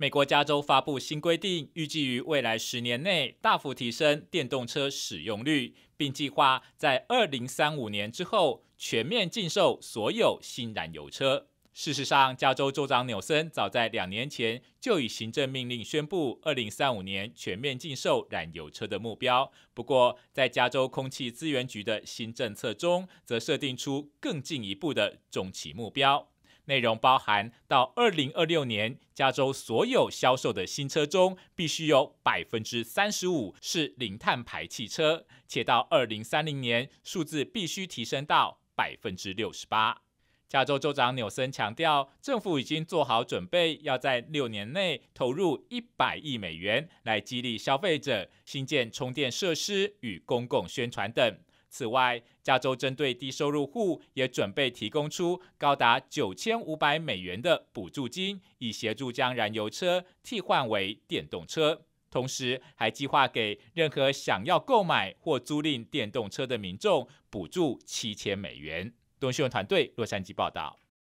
美国加州发布新规定，预计于未来十年内大幅提升电动车使用率，并计划在二零三五年之后全面禁售所有新燃油车。事实上，加州州长纽森早在两年前就以行政命令宣布二零三五年全面禁售燃油车的目标。不过，在加州空气资源局的新政策中，则设定出更进一步的中期目标。内容包含到二零二六年，加州所有销售的新车中必须有百分之三十五是零碳排汽车，且到二零三零年，数字必须提升到百分之六十八。加州州长纽森强调，政府已经做好准备，要在六年内投入一百亿美元来激励消费者新建充电设施与公共宣传等。此外，加州针对低收入户也准备提供出高达九千五百美元的补助金，以协助将燃油车替换为电动车。同时，还计划给任何想要购买或租赁电动车的民众补助七千美元。东秀新闻团队洛杉矶报道。